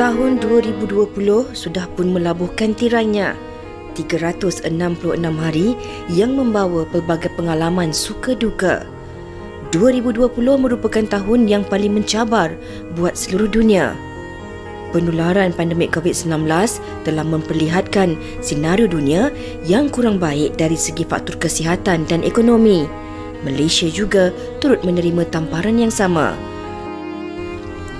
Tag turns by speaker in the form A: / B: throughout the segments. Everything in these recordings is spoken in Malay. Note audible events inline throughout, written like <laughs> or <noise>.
A: Tahun 2020 sudah pun melabuhkan tirainya. 366 hari yang membawa pelbagai pengalaman suka duka. 2020 merupakan tahun yang paling mencabar buat seluruh dunia. Penularan pandemik COVID-19 telah memperlihatkan senario dunia yang kurang baik dari segi faktor kesihatan dan ekonomi. Malaysia juga turut menerima tamparan yang sama.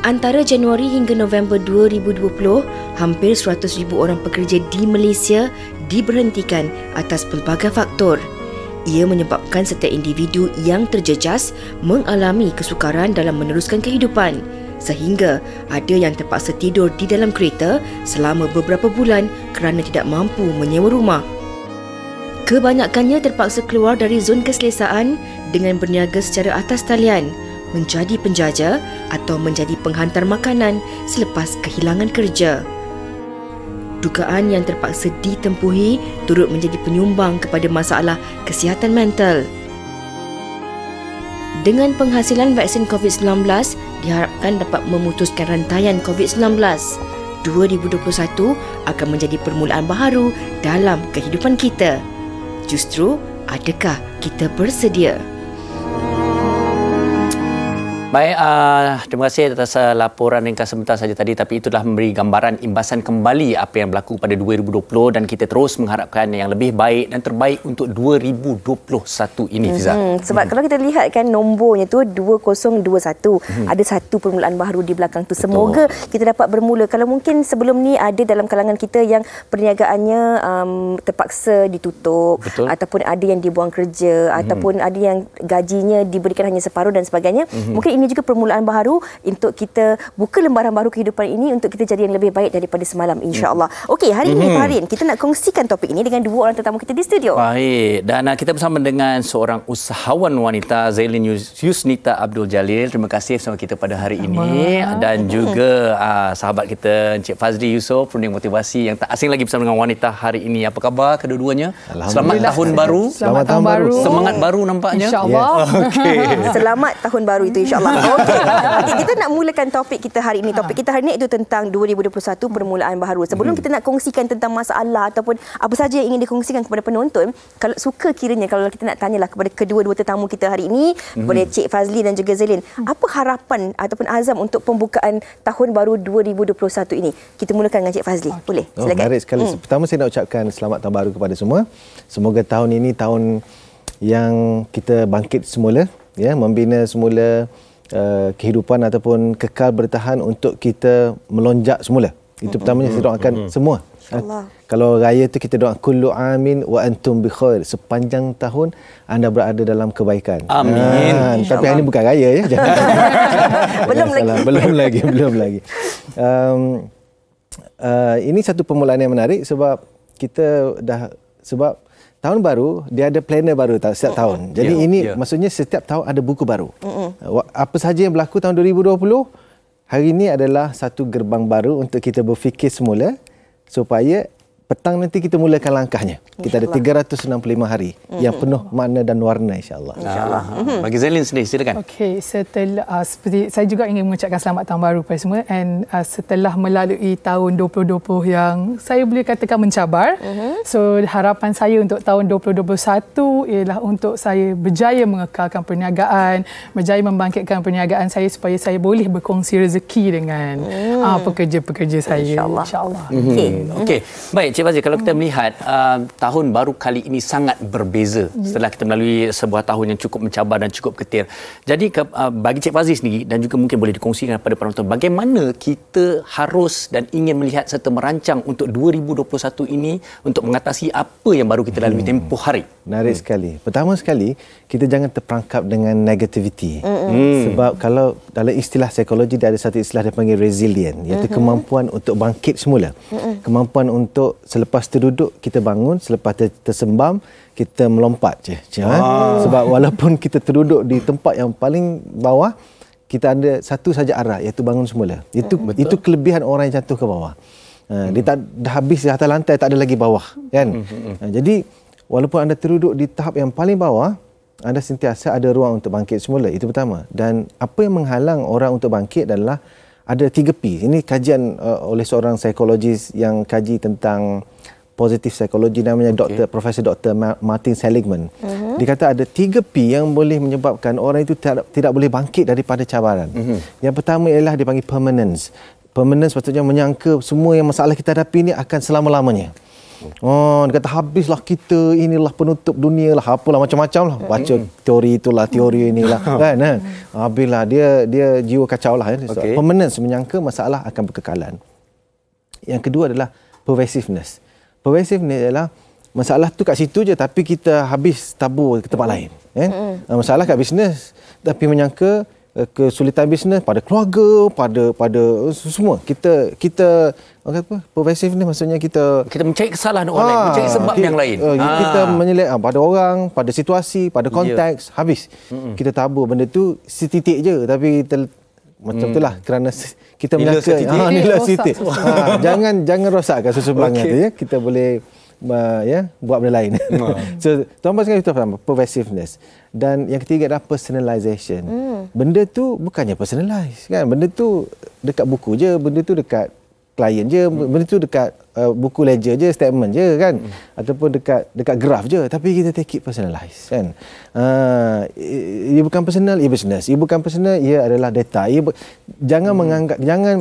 A: Antara Januari hingga November 2020, hampir 100,000 orang pekerja di Malaysia diberhentikan atas pelbagai faktor. Ia menyebabkan setiap individu yang terjejas mengalami kesukaran dalam meneruskan kehidupan sehingga ada yang terpaksa tidur di dalam kereta selama beberapa bulan kerana tidak mampu menyewa rumah. Kebanyakannya terpaksa keluar dari zon keselesaan dengan berniaga secara atas talian menjadi penjaja atau menjadi penghantar makanan selepas kehilangan kerja. Dugaan yang terpaksa ditempuhi turut menjadi penyumbang kepada masalah kesihatan mental. Dengan penghasilan vaksin COVID-19, diharapkan dapat memutuskan rantaian COVID-19. 2021 akan menjadi permulaan baharu dalam kehidupan kita. Justru, adakah kita bersedia?
B: Baik, uh, terima kasih atas uh, laporan ringkas sebentar saja tadi tapi itulah memberi gambaran imbasan kembali apa yang berlaku pada 2020 dan kita terus mengharapkan yang lebih baik dan terbaik untuk 2021 ini mhm. Fiza. hmm
A: Sebab mm. kalau kita lihat kan nombornya tu 2021, mm. ada satu permulaan baru di belakang tu. Semoga Betul. kita dapat bermula. Kalau mungkin sebelum ni ada dalam kalangan kita yang perniagaannya um, terpaksa ditutup Betul. ataupun ada yang dibuang kerja mm. ataupun ada yang gajinya diberikan hanya separuh dan sebagainya. hmm Mungkin ini juga permulaan baru untuk kita buka lembaran baru kehidupan ini untuk kita jadi yang lebih baik daripada semalam hmm. insyaallah. Hmm. Okey, hari ini Farin, hmm. kita nak kongsikan topik ini dengan dua orang tetamu kita di studio.
B: Baik, dan uh, kita bersama dengan seorang usahawan wanita Zailin Yusnita Abdul Jalil. Terima kasih sama kita pada hari ini Amal. dan juga uh, sahabat kita Encik Fazli Yusof Perunding Motivasi yang tak asing lagi bersama dengan wanita hari ini. Apa khabar kedua-duanya? Selamat tahun baru. Selamat, Selamat
A: tahun baru. baru. Semangat baru nampaknya. Insyaallah. Yes. Okey. <laughs> Selamat tahun baru itu insyaallah okay, kita <laughs> nak mulakan topik kita hari ini. Topik kita hari ini itu tentang 2021 permulaan baru. Sebelum hmm. kita nak kongsikan tentang masalah ataupun apa saja yang ingin dikongsikan kepada penonton, kalau suka kiranya kalau kita nak tanyalah kepada kedua-dua tetamu kita hari ini, hmm boleh Cik Fazli dan juga Zelin. Hmm. Apa harapan ataupun azam untuk pembukaan tahun baru 2021 ini? Kita mulakan dengan Cik Fazli. Boleh. Oh, Silakan. Oh, sekali. Mm.
C: Pertama saya nak ucapkan selamat tahun baru kepada semua. Semoga tahun ini tahun yang kita bangkit semula ya membina semula uh, kehidupan ataupun kekal bertahan untuk kita melonjak semula. Itu pertamanya saya doakan semua. Eh, kalau raya tu kita doa kullu amin wa antum bi khair sepanjang tahun anda berada dalam kebaikan. Amin. Ha, tapi hari ini bukan raya ya. Jangan.
A: <laughs>
D: belum lagi.
C: Belum lagi, belum lagi. Um, uh, eh, ini satu permulaan yang menarik sebab kita dah sebab tahun baru dia ada planner baru setiap mm-hmm. tahun. Jadi yeah. ini yeah. maksudnya setiap tahun ada buku baru. Mm-hmm. Apa sahaja yang berlaku tahun 2020 hari ini adalah satu gerbang baru untuk kita berfikir semula supaya petang nanti kita mulakan langkahnya. Kita ada 365 hari hmm yang penuh makna dan warna insya-Allah. Insya-Allah.
D: hmm Bagi Zelin sendiri silakan. Okay, setelah uh, seperti saya juga ingin mengucapkan selamat tahun baru kepada semua and uh, setelah melalui tahun 2020 yang saya boleh katakan mencabar. Mm-hmm. So harapan saya untuk tahun 2021 ialah untuk saya berjaya mengekalkan perniagaan, berjaya membangkitkan perniagaan saya supaya saya boleh berkongsi rezeki dengan mm. uh, pekerja-pekerja saya insya-Allah. Insya-Allah. Mhm. Okey.
B: Okey. Baik. Encik Fazil, kalau kita hmm. melihat uh, tahun baru kali ini sangat berbeza hmm. setelah kita melalui sebuah tahun yang cukup mencabar dan cukup ketir. Jadi ke, uh, bagi Encik Fazil sendiri dan juga mungkin boleh dikongsikan kepada penonton bagaimana kita harus dan ingin melihat serta merancang untuk 2021 ini untuk mengatasi apa yang baru kita lalui hmm. tempoh hari? menarik hmm. sekali.
C: Pertama sekali, kita jangan terperangkap dengan negativity. Hmm. Sebab kalau dalam istilah psikologi, dia ada satu istilah dia panggil resilient. Iaitu hmm. kemampuan untuk bangkit semula. Hmm. Kemampuan untuk selepas terduduk, kita bangun. Selepas tersembam, kita melompat je. Cik, oh. Ha? Ah. Sebab walaupun kita terduduk di tempat yang paling bawah, kita ada satu saja arah iaitu bangun semula. Itu Betul. itu kelebihan orang yang jatuh ke bawah. Hmm. Dia tak, dah habis di atas lantai, tak ada lagi bawah. Kan? Hmm. Jadi, walaupun anda teruduk di tahap yang paling bawah, anda sentiasa ada ruang untuk bangkit semula. Itu pertama. Dan apa yang menghalang orang untuk bangkit adalah ada tiga p Ini kajian uh, oleh seorang psikologis yang kaji tentang positif psikologi namanya Dr. Okay. Profesor Dr. Martin Seligman. Uh-huh. Dia kata ada tiga p yang boleh menyebabkan orang itu tidak, tidak boleh bangkit daripada cabaran. Uh-huh. Yang pertama ialah dipanggil permanence. Permanence maksudnya menyangka semua yang masalah kita hadapi ini akan selama-lamanya. Oh, dia kata habislah kita inilah penutup dunia lah apalah macam-macam lah baca teori itulah teori mm. inilah <laughs> kan, kan? habislah dia dia jiwa kacau lah kan? okay. permanence menyangka masalah akan berkekalan yang kedua adalah pervasiveness pervasiveness adalah masalah tu kat situ je tapi kita habis tabur ke tempat lain kan? masalah kat bisnes tapi menyangka Eh, kesulitan bisnes pada keluarga pada pada eh, semua kita kita apa pervasif ni maksudnya kita kita mencari kesalahan orang aa, lain ah, mencari sebab kita, yang lain aa. Eh, kita ah. menyelit ah, pada orang pada situasi pada ya. konteks yeah. habis Mm-mm. kita tabur benda tu setitik je tapi ter, macam lah, mm. itulah kerana kita menyangka nilai setitik jangan jangan rosakkan susu belanga <laughs> okay. tu ya kita boleh uh, ya buat benda lain. Hmm. <laughs> so tambah sekali itu pertama, pervasiveness dan yang ketiga adalah personalization. Hmm. Benda tu bukannya personalize kan? Benda tu dekat buku je, benda tu dekat klien je, hmm. benda tu dekat uh, buku ledger je, statement je kan? Hmm. Ataupun dekat dekat graf je, tapi kita take it personalize kan? Uh, ia bukan personal, ia business. Ia bukan personal, ia adalah data. Ia jangan hmm. menganggap jangan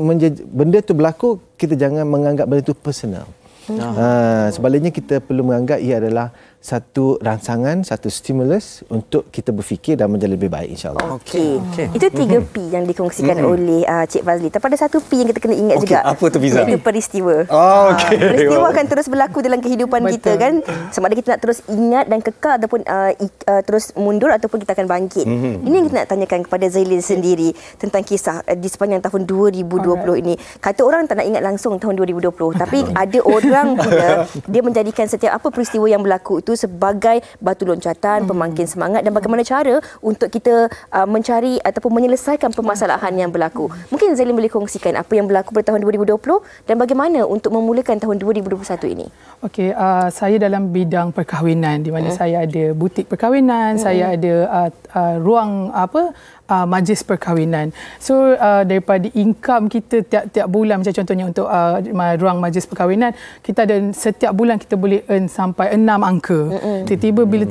C: benda tu berlaku, kita jangan menganggap benda tu personal. Ha, sebaliknya kita perlu menganggap ia adalah satu rangsangan, satu stimulus untuk kita berfikir dan menjadi lebih baik insyaAllah.
A: Okey. Okay. Okay. Itu tiga P yang dikongsikan mm-hmm. oleh uh, Cik Fazli. Tapi ada satu P yang kita kena ingat okay. juga. Apa tu Fizal? Itu peristiwa. Oh, ah, okay. uh, ah, peristiwa <laughs> akan terus berlaku dalam kehidupan Betul. kita kan. Sama ada kita nak terus ingat dan kekal ataupun uh, uh, terus mundur ataupun kita akan bangkit. Mm-hmm. Ini yang kita nak tanyakan kepada Zailin sendiri tentang kisah uh, di sepanjang tahun 2020 Alright. ini. Kata orang tak nak ingat langsung tahun 2020. Tapi <laughs> ada orang pula dia menjadikan setiap apa peristiwa yang berlaku itu itu sebagai batu loncatan hmm. pemangkin semangat dan bagaimana cara untuk kita uh, mencari ataupun menyelesaikan permasalahan yang berlaku. Mungkin Zelim boleh kongsikan apa yang berlaku pada tahun 2020 dan bagaimana untuk memulakan tahun
D: 2021 ini. Okey, uh, saya dalam bidang perkahwinan di mana hmm. saya ada butik perkahwinan, hmm. saya ada uh, uh, ruang apa uh, majlis perkahwinan. So uh, daripada income kita tiap-tiap bulan macam contohnya untuk uh, ruang majlis perkahwinan, kita ada setiap bulan kita boleh earn sampai enam angka. Mm-hmm. Tiba-tiba bila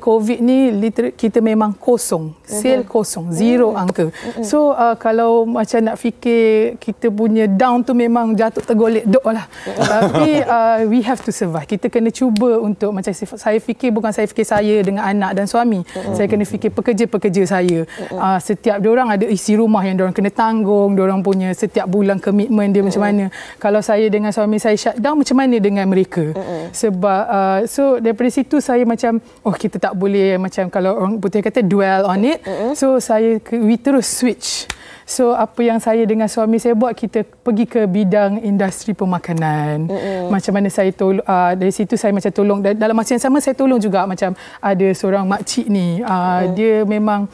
D: COVID ni, kita memang kosong. Sale mm-hmm. kosong. Zero mm-hmm. angka. So uh, kalau macam nak fikir kita punya down tu memang jatuh tergolek dok lah. Tapi uh, we have to survive. Kita kena cuba untuk macam saya fikir bukan saya fikir saya dengan anak dan suami. Mm-hmm. Saya kena fikir pekerja-pekerja saya. Mm-hmm uh, setiap dia orang ada isi rumah yang dia orang kena tanggung, dia orang punya setiap bulan komitmen dia mm-hmm. macam mana. Kalau saya dengan suami saya shutdown macam mana dengan mereka? Mm-hmm. Sebab uh, so daripada situ saya macam oh kita tak boleh macam kalau orang putih kata dwell on it. Mm-hmm. So saya we terus switch. So apa yang saya dengan suami saya buat kita pergi ke bidang industri pemakanan. Mm-hmm. Macam mana saya tolong uh, ah, dari situ saya macam tolong dalam masa yang sama saya tolong juga macam ada seorang makcik ni uh, mm-hmm. dia memang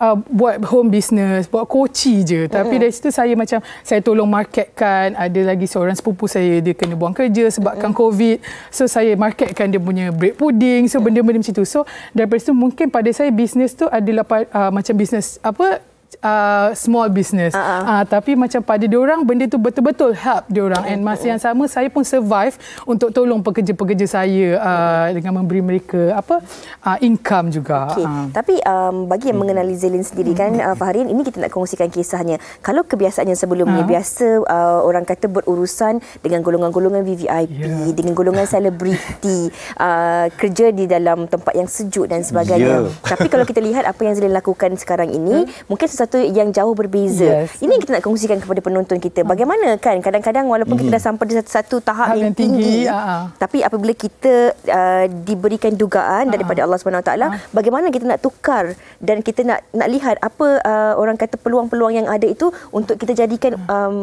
D: uh, buat home business, buat koci je. Mm-hmm. Tapi dari situ saya macam saya tolong marketkan. Ada lagi seorang sepupu saya dia kena buang kerja sebabkan mm-hmm. COVID. So saya marketkan dia punya bread pudding. So mm-hmm. benda-benda macam tu. So daripada situ mungkin pada saya business tu adalah uh, macam business apa uh, small business. Uh-huh. Uh, tapi macam pada dia orang benda tu betul-betul help dia orang. And masa yang sama saya pun survive untuk tolong pekerja-pekerja saya uh, dengan memberi mereka apa uh, income juga. Okay. Uh.
A: Tapi um, bagi yang mengenali Zelin sendiri kan hmm. uh, Fahrin ini kita nak kongsikan kisahnya. Kalau kebiasaannya sebelumnya uh. biasa uh, orang kata berurusan dengan golongan-golongan VVIP, yeah. dengan golongan selebriti, <laughs> uh, kerja di dalam tempat yang sejuk dan sebagainya. Yeah. Tapi kalau kita lihat apa yang Zelin lakukan sekarang ini, uh. mungkin sesuatu satu yang jauh berbeza. Yes. Ini kita nak kongsikan kepada penonton kita. Hmm. Bagaimana kan kadang-kadang walaupun mm-hmm. kita hmm. dah sampai di satu-satu tahap yang, yang tinggi, tinggi ah, ah. tapi apabila kita uh, diberikan dugaan daripada ah. Allah SWT, Aa. bagaimana kita nak tukar dan kita nak nak lihat apa uh, orang kata peluang-peluang yang ada itu untuk kita jadikan hmm. um,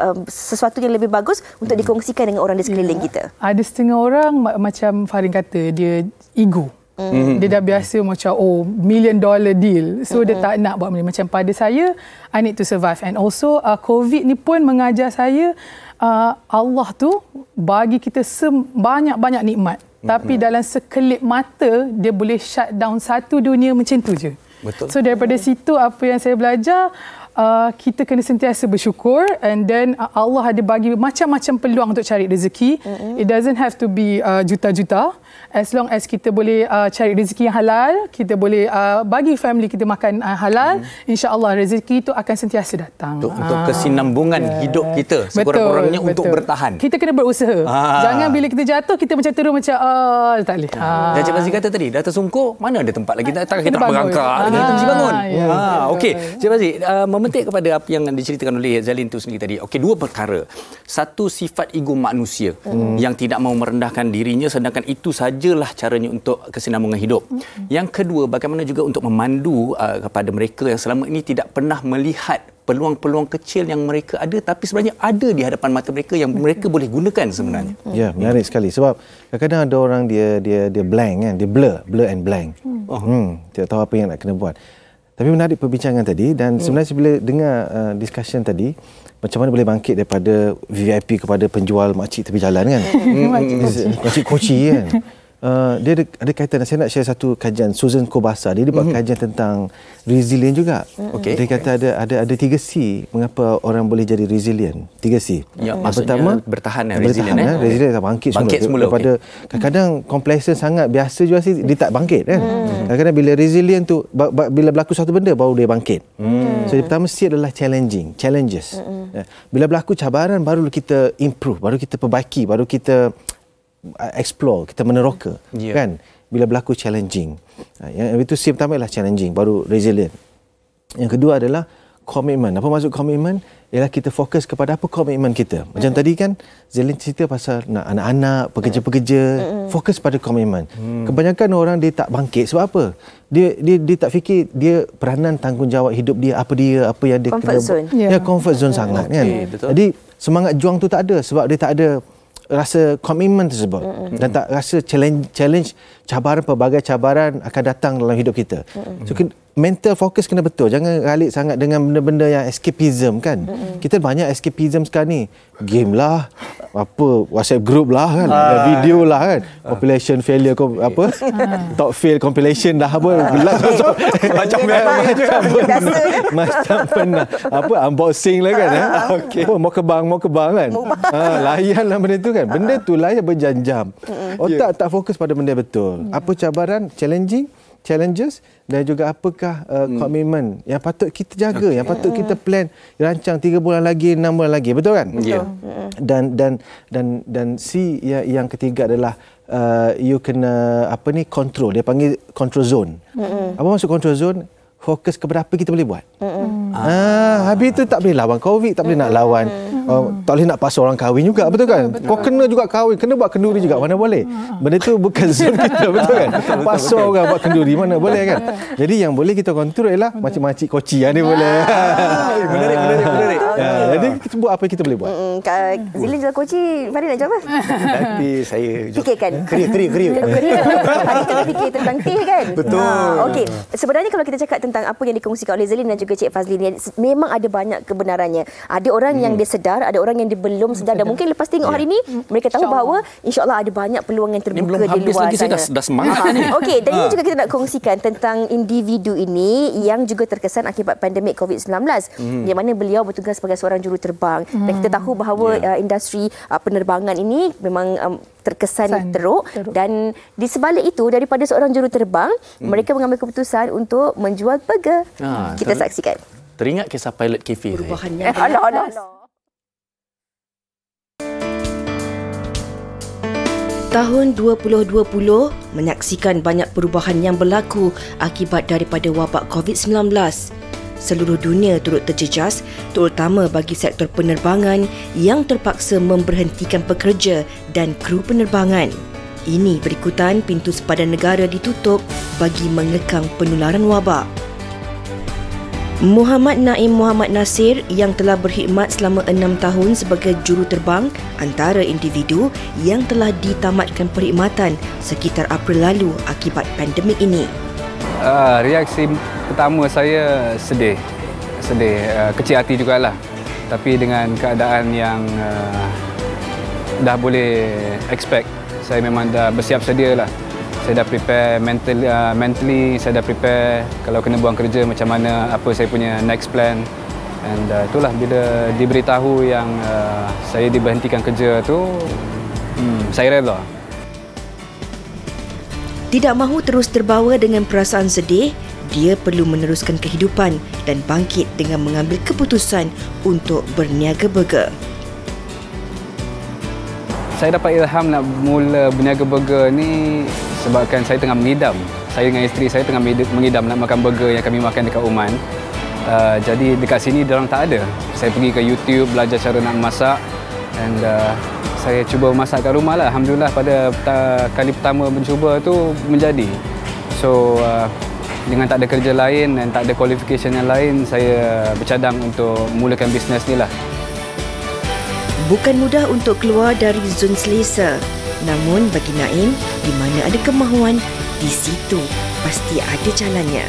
A: um, sesuatu yang lebih bagus untuk dikongsikan dengan orang di
D: sekeliling ya. kita. Ada setengah orang macam Farin kata dia ego. Hmm. Mm-hmm. Dia dah biasa macam oh million dollar deal. So mm-hmm. dia tak nak buat benda. macam pada saya I need to survive and also uh, COVID ni pun mengajar saya uh, Allah tu bagi kita banyak-banyak nikmat. Mm-hmm. Tapi dalam sekelip mata dia boleh shut down satu dunia macam tu je. Betul. So daripada situ apa yang saya belajar uh, kita kena sentiasa bersyukur and then uh, Allah ada bagi macam-macam peluang untuk cari rezeki. Mm-hmm. It doesn't have to be uh, juta-juta. As long as kita boleh uh, cari rezeki yang halal, kita boleh uh, bagi family kita makan uh, halal, mm-hmm. insya-Allah rezeki itu akan sentiasa datang. Untuk, untuk
B: ah. kesinambungan yeah. hidup kita, sekurang-kurangnya untuk
D: bertahan. Kita kena berusaha.
B: Ha. Jangan
D: bila kita jatuh kita macam terus macam oh, tak boleh. Ha. Dan Cik
B: kata tadi, dah tersungkur, mana ada tempat lagi tak kita nak berangkat. Ha. Kita mesti bangun. Ha, ha. okey. Cik Fazik, uh, memetik kepada apa yang diceritakan oleh Zalin tu sendiri tadi. Okey, dua perkara. Satu sifat ego manusia hmm. yang tidak mahu merendahkan dirinya sedangkan itu sajalah caranya untuk kesinambungan hidup. Hmm. Yang kedua, bagaimana juga untuk memandu uh, kepada mereka yang selama ini tidak pernah melihat peluang-peluang kecil yang mereka ada tapi sebenarnya ada di hadapan mata mereka yang hmm. mereka boleh gunakan sebenarnya.
C: Hmm. Ya, menarik sekali sebab kadang-kadang ada orang dia dia dia blank kan, dia blur, blur and blank. Hmm. Oh. Hmm, tak tahu apa yang nak kena buat. Tapi menarik perbincangan tadi dan hmm. sebenarnya bila dengar uh, discussion tadi macam mana boleh bangkit daripada VIP kepada penjual makcik tepi jalan kan? <laughs> makcik kunci kan? <laughs> Uh, dia ada, ada kaitan saya nak share satu kajian Susan Kobasa dia, dia buat mm-hmm. kajian tentang resilient juga okay. Mhm. dia kata ada ada ada tiga C mengapa orang boleh jadi resilient tiga C ya, yang pertama bertahan lah resilient bertahan, eh? resilient okay. bangkit, bangkit semula, semula pada okay. kadang-kadang complacent sangat biasa juga sih dia tak bangkit kan mm. kadang-kadang bila resilient tu bila berlaku satu benda baru dia bangkit mm. so yang pertama C adalah challenging challenges mm-hmm. bila berlaku cabaran baru kita improve baru kita perbaiki baru kita Uh, explore, kita meneroka yeah. kan bila berlaku challenging. Uh, yang itu si pertama ialah challenging, baru resilient. Yang kedua adalah commitment. Apa maksud commitment? Ialah kita fokus kepada apa komitmen kita. Macam mm-hmm. tadi kan Zelin cerita pasal nak anak-anak, pekerja-pekerja, mm-hmm. fokus pada komitmen. Mm. Kebanyakan orang dia tak bangkit sebab apa? Dia dia dia tak fikir dia peranan tanggungjawab hidup dia apa dia apa yang dia comfort kena zone. Yeah. Dia comfort zone mm-hmm. sangat okay, kan. Betul. Jadi semangat juang tu tak ada sebab dia tak ada rasa komitmen tersebut mm-hmm. dan tak rasa challenge challenge cabaran pelbagai cabaran akan datang dalam hidup kita. Mm-hmm. So mental fokus kena betul jangan ralik sangat dengan benda-benda yang escapism kan mm-hmm. kita banyak escapism sekarang ni game lah apa whatsapp group lah kan uh, video lah kan uh, compilation failure kom- ah. apa uh, top fail compilation dah apa gelap uh, <laughs> so, <laughs> macam macam macam macam pernah apa unboxing lah kan uh, okay. apa oh, mau kebang mau kebang kan uh, layan lah benda tu kan benda tu layan berjanjam otak yeah. tak fokus pada benda betul ya. apa cabaran challenging challenges dan juga apakah uh, hmm. komitmen yang patut kita jaga okay. yang patut hmm. kita plan rancang 3 bulan lagi 6 bulan lagi betul kan ya. betul. Yeah. Hmm. dan dan dan dan si yang, yang ketiga adalah uh, you kena apa ni control dia panggil control zone mm-hmm. apa maksud control zone fokus kepada apa kita boleh buat mm-hmm. ah, ah habis itu tak boleh lawan covid tak boleh mm-hmm. nak hmm. lawan mm-hmm hmm. uh, tak boleh nak paksa orang kahwin juga betul kan betul, kau kena juga kahwin kena buat kenduri juga mana boleh ha, ha. benda tu bukan <laughs> zon kita betul kan paksa orang buat kenduri mana boleh kan jadi yang boleh kita kontrol ialah macam-macam koci yang ah, ni boleh ah. <laughs> menarik menarik menarik ah, jadi kita buat apa yang kita boleh buat
A: bila jual koci mari nak jawab nanti
B: saya fikirkan keria keria keria
A: fikir tentang teh kan betul Okey, sebenarnya kalau kita cakap tentang apa yang dikongsikan oleh Zelin dan juga Cik Fazli ni memang ada banyak kebenarannya ada orang hmm. yang dia sedar sedar, ada orang yang dia belum sedar, hmm, sedar. dan mungkin lepas tengok hari ini ya. yeah. Hmm. mereka tahu insya bahawa insyaallah ada banyak peluang yang terbuka ini belum di luar. Habis lagi sana. dah, dah semangat <laughs> ha. ni. dan ini juga kita nak kongsikan tentang individu ini yang juga terkesan akibat pandemik COVID-19. Hmm. Di mana beliau bertugas sebagai seorang juruterbang. Hmm. Dan kita hmm. tahu bahawa yeah. uh, industri uh, penerbangan ini memang um, terkesan teruk, teruk dan di sebalik itu daripada seorang juruterbang, hmm. mereka mengambil keputusan untuk menjual burger. Ha, kita ter- saksikan.
B: Teringat kisah pilot kafe eh? ni. Perubahannya. Eh, alah, alah,
A: alah. Tahun 2020 menyaksikan banyak perubahan yang berlaku akibat daripada wabak COVID-19. Seluruh dunia turut terjejas terutama bagi sektor penerbangan yang terpaksa memberhentikan pekerja dan kru penerbangan. Ini berikutan pintu sepadan negara ditutup bagi mengekang penularan wabak. Muhammad Naim Muhammad Nasir yang telah berkhidmat selama enam tahun sebagai juruterbang antara individu yang telah ditamatkan perkhidmatan sekitar April lalu akibat pandemik ini.
E: Uh, reaksi pertama saya sedih. Sedih, uh, kecil hati jugalah. Tapi dengan keadaan yang uh, dah boleh expect, saya memang dah bersiap sedialah saya dah prepare mental, uh, mentally, saya dah prepare kalau kena buang kerja macam mana, apa saya punya next plan. And uh, itulah bila diberitahu yang uh, saya diberhentikan kerja tu, hmm, saya redha.
A: Tidak mahu terus terbawa dengan perasaan sedih, dia perlu meneruskan kehidupan dan bangkit dengan mengambil keputusan untuk berniaga burger.
E: Saya dapat ilham nak mula berniaga burger ni sebabkan saya tengah mengidam. Saya dengan isteri saya tengah mengidam nak makan burger yang kami makan dekat Oman. Uh, jadi dekat sini dia orang tak ada. Saya pergi ke YouTube belajar cara nak masak and uh, saya cuba masak kat rumah lah. Alhamdulillah pada kali pertama mencuba tu menjadi. So uh, dengan tak ada kerja lain dan tak ada qualification yang lain, saya bercadang untuk mulakan bisnes ni lah.
A: Bukan mudah untuk keluar dari zon selesa. Namun bagi Naim, di mana ada kemahuan, di situ pasti ada jalannya.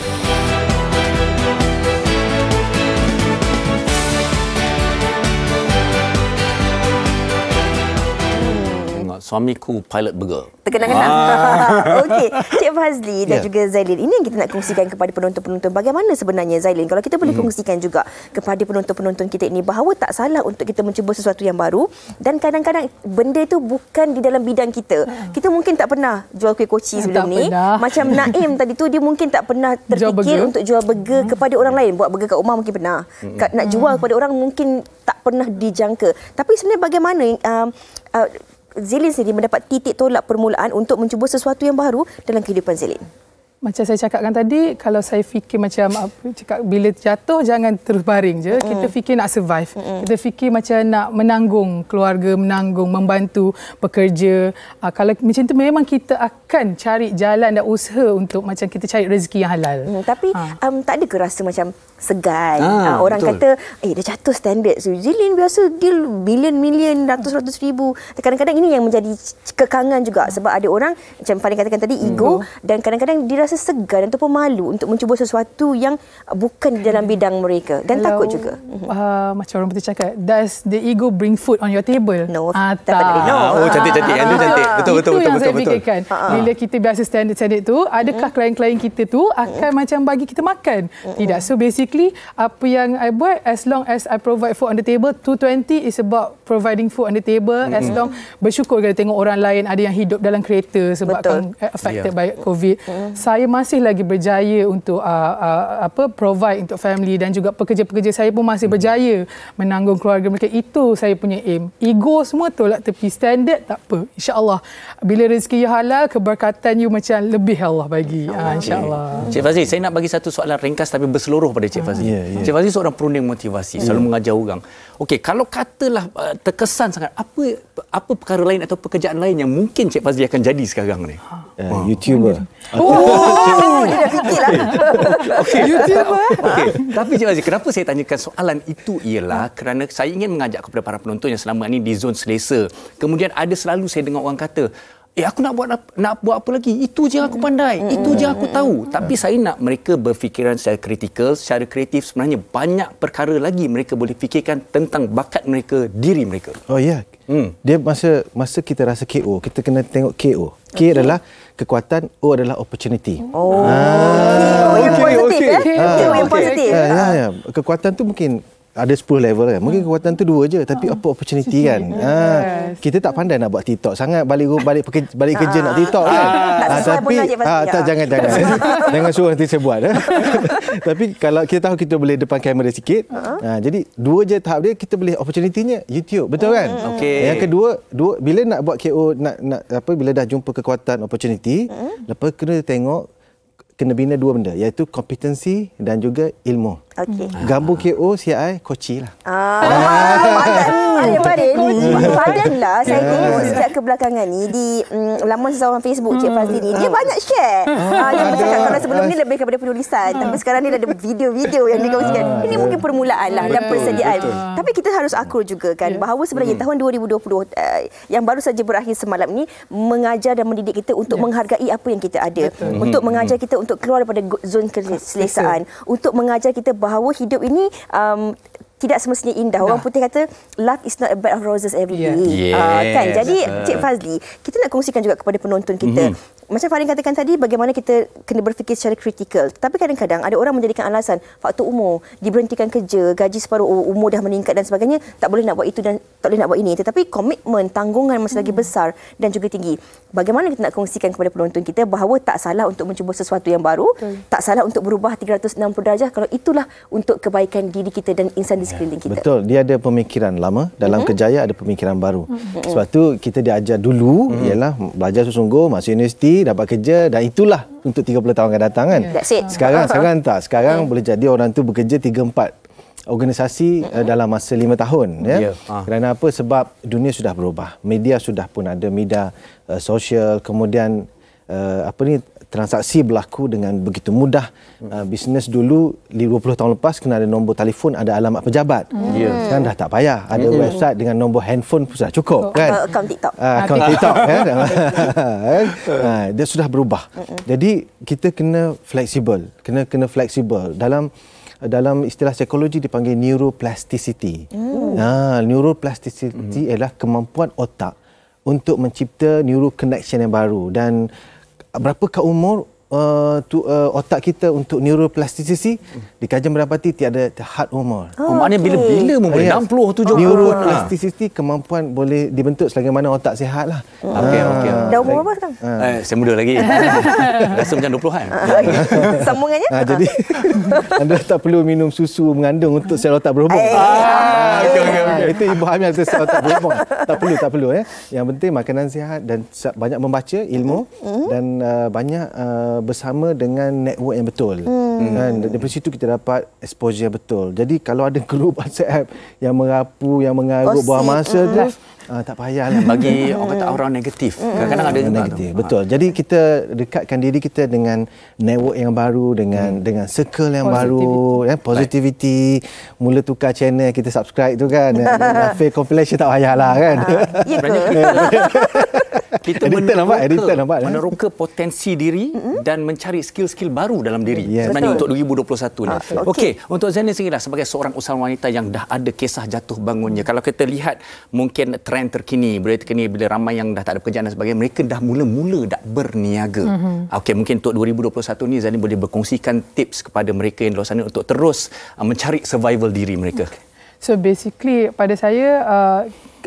B: suamiku pilot burger. Terkenang-kenang. Ah. <laughs> Okey,
A: Cik Fazli dan yeah. juga Zailin, ini yang kita nak kongsikan kepada penonton-penonton. Bagaimana sebenarnya Zailin, kalau kita boleh hmm. kongsikan juga kepada penonton-penonton kita ini bahawa tak salah untuk kita mencuba sesuatu yang baru dan kadang-kadang benda itu bukan di dalam bidang kita. Hmm. Kita mungkin tak pernah jual kuih koci sebelum ni. Macam Naim tadi tu dia mungkin tak pernah terfikir untuk jual burger hmm. kepada orang lain. Buat burger kat rumah mungkin pernah. Nak jual kepada orang mungkin tak pernah dijangka. Tapi sebenarnya bagaimana um, uh, uh, Zelin
D: sendiri mendapat titik tolak permulaan untuk mencuba sesuatu yang baru dalam kehidupan Zelin? Macam saya cakapkan tadi, kalau saya fikir macam cakap bila jatuh jangan terus baring je. Kita fikir nak survive. Kita fikir macam nak menanggung keluarga, menanggung, membantu pekerja. Uh, kalau macam tu memang kita akan cari jalan dan usaha untuk macam kita cari rezeki yang halal. Hmm, tapi ha. um, tak ada ke rasa macam segan. Ah, uh, orang betul. kata, eh
A: dia jatuh standard. So, Zilin biasa deal billion million ratus-ratus ribu. Kadang-kadang ini yang menjadi kekangan juga. Sebab ada orang, macam Fani katakan tadi, hmm. ego. Mm-hmm. Dan kadang-kadang dia rasa segan ataupun malu untuk mencuba sesuatu yang bukan di dalam bidang mereka. Dan Hello. takut juga.
D: Uh, macam orang betul cakap, does the ego bring food on your table? No. Uh, tak. Tak. no.
A: Oh,
B: cantik-cantik. Itu cantik. Betul, betul, betul, yang betul, saya betul, fikirkan.
D: betul huh Bila kita biasa standard-standard tu, adakah uh-huh. klien-klien kita tu akan uh-huh. macam bagi kita makan? Uh-huh. Tidak. So, basically basically apa yang I buat as long as I provide food on the table 220 is about providing food on the table mm-hmm. as long bersyukur kalau tengok orang lain ada yang hidup dalam kereta sebab kan eh, affected yeah. by covid mm-hmm. saya masih lagi berjaya untuk uh, uh, apa provide untuk family dan juga pekerja-pekerja saya pun masih mm-hmm. berjaya menanggung keluarga mereka itu saya punya aim ego semua tolak tepi standard tak apa insyaallah bila rezeki you halal keberkatan you macam lebih Allah bagi ah, insyaallah uh, insya okay. Cik
B: Fazli saya nak bagi satu soalan ringkas tapi berseluruh pada Cik ah. Fazli. Yeah, yeah. Ya. Cik Fazli seorang perunding motivasi, yeah. selalu ya. mengajar orang. Okey, kalau katalah uh, terkesan sangat, apa apa perkara lain atau pekerjaan lain yang mungkin Cik Fazli akan jadi sekarang ni? Uh, eh,
C: wow. YouTuber.
B: Oh, oh
C: dia fikirlah. <laughs> Okey,
B: YouTuber. Okey, tapi Cik Fazli, kenapa saya tanyakan soalan itu ialah kerana saya ingin mengajak kepada para penonton yang selama ini di zon selesa. Kemudian ada selalu saya dengar orang kata, Eh aku nak buat nak buat apa lagi? Itu je aku pandai. Hmm. Itu je aku tahu. Tapi hmm. saya nak mereka berfikiran secara kritikal, secara kreatif sebenarnya banyak perkara lagi mereka boleh fikirkan tentang bakat mereka, diri mereka.
C: Oh ya. Yeah. Hmm. Dia masa masa kita rasa KO, kita kena tengok KO. K okay. adalah kekuatan, O adalah opportunity. Oh.
B: Ah.
C: Okay, okay. Okay. Okay. Okay. Okay. Okay. Okay. Okay. Kekuatan tu mungkin ada 10 level kan. Mungkin hmm. kekuatan tu dua je tapi hmm. apa opportunity kan. Ha. Kita tak pandai nak buat TikTok sangat balik balik pekerja, balik kerja nak TikTok kan. Ha, tapi ha, tak jangan jangan. <laughs> <laughs> jangan suruh nanti saya buat. Eh. <laughs> tapi kalau kita tahu kita boleh depan kamera sikit. Ha, jadi dua je tahap dia kita boleh opportunitynya YouTube. Betul kan? Hmm. Okay. Yang kedua, dua bila nak buat KO nak, nak apa bila dah jumpa kekuatan opportunity, lepas kena tengok kena bina dua benda iaitu kompetensi dan juga ilmu. Okey. Hmm. Ah. Gambung KO CI Koci
A: lah. Ah. Ada mana? Ada lah. Saya tengok sejak kebelakangan ni di um, laman sesuatu Facebook Cik hmm. Fazli ni. Dia banyak share. Ah. Ah, dia bercakap kalau sebelum ni lebih kepada penulisan. Tapi sekarang ni ada video-video yang dikongsikan. Ini mungkin permulaan lah dan persediaan. Tapi kita harus akur juga kan. Ya. Bahawa sebenarnya hmm. tahun 2020 eh, yang baru saja berakhir semalam ni mengajar dan mendidik kita untuk ya. menghargai apa yang kita ada. Untuk hmm. mengajar kita untuk keluar daripada zon keselesaan. Untuk mengajar kita bahawa hidup ini um, tidak semestinya indah. Orang nah. putih kata love is not a bed of roses every yeah. day. Ah, kan? Yes. Uh, kan? Jadi ah. Cik Fazli, kita nak kongsikan juga kepada penonton kita. Mm-hmm macam Farin katakan tadi bagaimana kita kena berfikir secara kritikal tapi kadang-kadang ada orang menjadikan alasan faktor umur diberhentikan kerja gaji separuh umur dah meningkat dan sebagainya tak boleh nak buat itu dan tak boleh nak buat ini tetapi komitmen tanggungan masih lagi hmm. besar dan juga tinggi bagaimana kita nak kongsikan kepada penonton kita bahawa tak salah untuk mencuba sesuatu yang baru Betul. tak salah untuk berubah 360 darjah kalau itulah untuk kebaikan diri kita dan insan di sekeliling kita
C: Betul dia ada pemikiran lama dalam mm-hmm. kejayaan ada pemikiran baru mm-hmm. sebab tu kita diajar dulu hmm ialah belajar sesungguh masuk universiti dapat kerja dan itulah untuk 30 tahun akan datang kan. That's it. Sekarang sekarang tak, sekarang yeah. boleh jadi orang tu bekerja 3 4 organisasi uh, dalam masa lima tahun ya. Yeah. Yeah. Ah. Kerana apa? Sebab dunia sudah berubah. Media sudah pun ada media uh, sosial kemudian uh, apa ni transaksi berlaku dengan begitu mudah. Uh, Bisnes dulu 20 tahun lepas kena ada nombor telefon, ada alamat pejabat. Mm. Yeah. Sekarang dah tak payah. Ada mm. website dengan nombor handphone pun sudah cukup oh. kan? Akaun
A: TikTok. Uh, ah, akaun ah, TikTok kan?
C: uh, <laughs> dia sudah berubah. Mm-mm. Jadi kita kena fleksibel. Kena kena fleksibel dalam dalam istilah psikologi dipanggil neuroplasticity. Mm. Ha, neuroplasticity mm. ialah kemampuan otak untuk mencipta neuro connection yang baru dan berapakah umur Uh, tu, uh, otak kita untuk neuroplasticity dikaji mendapati tiada hard umur. Oh, oh maknanya okay. bila-bila umur yes. 60 70 tahun. Neuroplasticity ha. kemampuan boleh dibentuk selagi mana otak sihat lah.
B: Oh. Ah. Okey okey.
C: Dah umur
A: berapa
B: sekarang? Uh. Eh, saya muda lagi. <laughs> Rasa macam 20-an. Ah, okay.
A: Sambungannya? Ha, jadi
C: <laughs> anda tak perlu minum susu mengandung untuk sel otak berhubung. Eh. Okey okey okey. Itu ibu hamil ada sel otak berhubung. tak perlu tak perlu ya. Yang penting makanan sihat dan banyak membaca ilmu mm-hmm. dan uh, banyak uh, bersama dengan network yang betul hmm. kan dan dari situ kita dapat exposure yang betul jadi kalau ada grup <laughs> WhatsApp yang merapu yang mengarut buah masa hmm. tu Uh, tak payahlah
B: bagi orang kata aura negatif. Kadang-kadang ada juga negatif. Betul. Ah.
C: Jadi kita dekatkan diri kita dengan network yang baru dengan hmm. dengan circle yang positivity. baru, ya positivity. Baik. Mula tukar channel kita subscribe tu kan. Rafael <laughs> compilation tak payahlah ah. kan. <laughs> Ya ke?
B: <laughs> kita editor nampak, editor nampak, ya. meneroka potensi diri dan mencari skill-skill baru dalam diri yes. sebenarnya Betul. untuk 2021 ni. Ah, Okey, okay. okay. untuk Zainal sendiri lah sebagai seorang usahawan wanita yang dah ada kisah jatuh bangunnya. Kalau kita lihat mungkin trend terkini, berita terkini bila ramai yang dah tak ada pekerjaan dan sebagainya, mereka dah mula-mula dah berniaga. Mm-hmm. Okey, mungkin untuk 2021 ni Zalim boleh berkongsikan tips kepada mereka yang di luar sana untuk terus uh, mencari survival diri mereka. Okay.
D: So basically pada saya uh,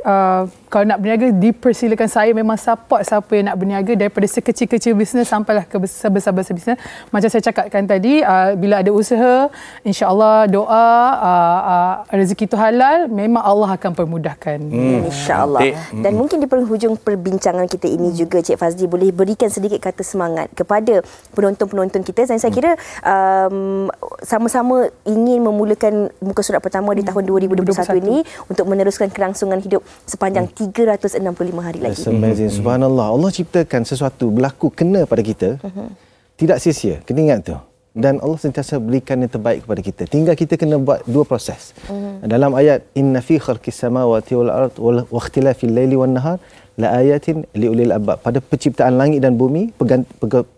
D: uh, kalau nak berniaga dipersilakan saya memang support siapa yang nak berniaga daripada sekecil-kecil bisnes sampailah ke besar besar bisnes macam saya cakapkan tadi uh, bila ada usaha insyaallah doa uh, uh, rezeki itu halal memang Allah akan permudahkan hmm. hmm insyaallah hmm. dan mungkin di penghujung perbincangan
A: kita ini hmm. juga Cik Fazli boleh berikan sedikit kata semangat kepada penonton-penonton kita dan saya kira um, sama-sama ingin memulakan muka surat pertama di tahun 2021, 2021. ini untuk meneruskan kelangsungan hidup sepanjang 365 hari lagi. That's amazing. Hmm.
C: Subhanallah. Allah ciptakan sesuatu berlaku kena pada kita. Uh-huh. Tidak sia-sia. Kena ingat tu. Dan Allah sentiasa berikan yang terbaik kepada kita. Tinggal kita kena buat dua proses. Uh-huh. Dalam ayat inna fi khalqis samawati wal ard wa ikhtilafil laili wan nahar laayatin liulil abba Pada penciptaan langit dan bumi,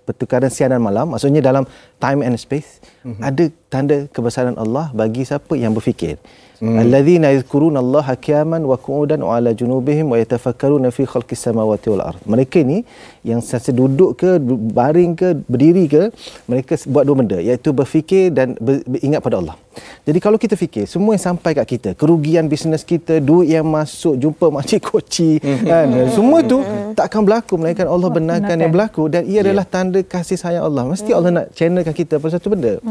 C: pertukaran siang dan malam, maksudnya dalam time and space, uh-huh. ada tanda kebesaran Allah bagi siapa yang berfikir. الذين يذكرون الله قياما وقعودا وعلى جنوبهم ويتفكرون في خلق السماوات والارض mereka ni yang sentiasa duduk ke baring ke berdiri ke mereka buat dua benda iaitu berfikir dan ingat pada Allah jadi kalau kita fikir semua yang sampai kat kita, kerugian bisnes kita, duit yang masuk, jumpa <laughs> makcik koci, kan, semua tu tak akan berlaku melainkan Allah benarkan, benarkan yang berlaku dan ia ya. adalah yeah. tanda kasih sayang Allah. Mesti Allah nak channelkan kita pada satu benda.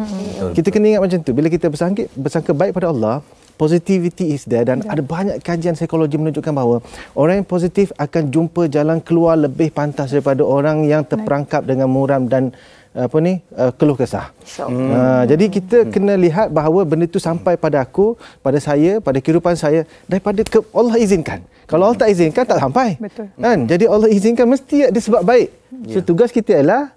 C: kita kena ingat macam tu. Bila kita bersangka, bersangka baik pada Allah, positivity is there dan yeah. ada banyak kajian psikologi menunjukkan bahawa orang yang positif akan jumpa jalan keluar lebih pantas daripada orang yang terperangkap dengan muram dan apa ni uh, keluh kesah. Ah,
E: hmm. Uh, jadi
C: kita hmm. kena lihat bahawa benda itu sampai pada aku, pada saya, pada kehidupan saya daripada ke Allah izinkan. Kalau Allah tak izinkan tak sampai. Betul. Kan? Jadi Allah izinkan mesti ada sebab baik. Yeah. So ya. tugas kita ialah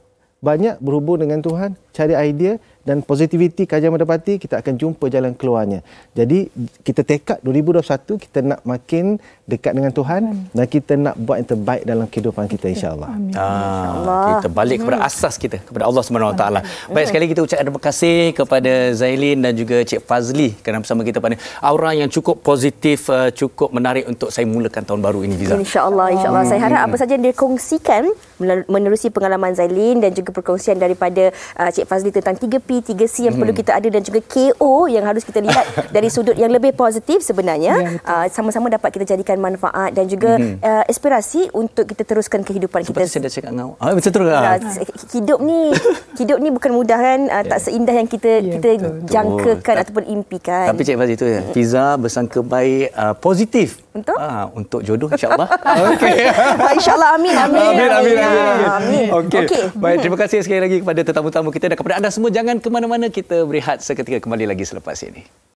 C: banyak berhubung dengan Tuhan, cari idea dan positiviti kajian mendapati kita akan jumpa jalan keluarnya. Jadi kita tekad 2021 kita nak makin dekat dengan Tuhan Amin. dan kita nak buat yang terbaik dalam
B: kehidupan kita insyaallah. Amin. Ah, kita balik kepada hmm. asas kita kepada Allah Subhanahu taala. Baik sekali kita ucapkan terima kasih kepada Zailin dan juga Cik Fazli kerana bersama kita pada aura yang cukup positif eh, cukup menarik untuk saya mulakan tahun baru ini Liza.
A: Insyaallah insyaallah saya harap apa saja yang dikongsikan menerusi pengalaman Zailin dan juga perkongsian daripada eh, Cik Fazli tentang 3P 3C yang hmm. perlu kita ada dan juga KO yang harus kita lihat <laughs> dari sudut yang lebih positif sebenarnya ya, eh, sama-sama dapat kita jadikan manfaat dan juga mm-hmm. uh, inspirasi untuk kita
B: teruskan kehidupan Seperti kita. Seperti saya dah cakap dengan awak. Ah, macam ah.
A: Hidup ni, <laughs> hidup ni bukan mudah kan. Uh, yeah. Tak seindah yang kita yeah, kita betul. jangkakan oh, ataupun impikan. Tapi Cik
B: Fazil tu ya, mm. Fiza bersangka baik uh, positif. Untuk? Ah, untuk jodoh insyaAllah. <laughs> okay. <laughs>
A: InsyaAllah amin. Amin. Amin. Amin. amin. Ya, amin. Okay. okay. Baik, terima
B: kasih sekali lagi kepada tetamu-tetamu kita dan kepada anda semua. Jangan ke mana-mana kita berehat seketika kembali lagi selepas ini.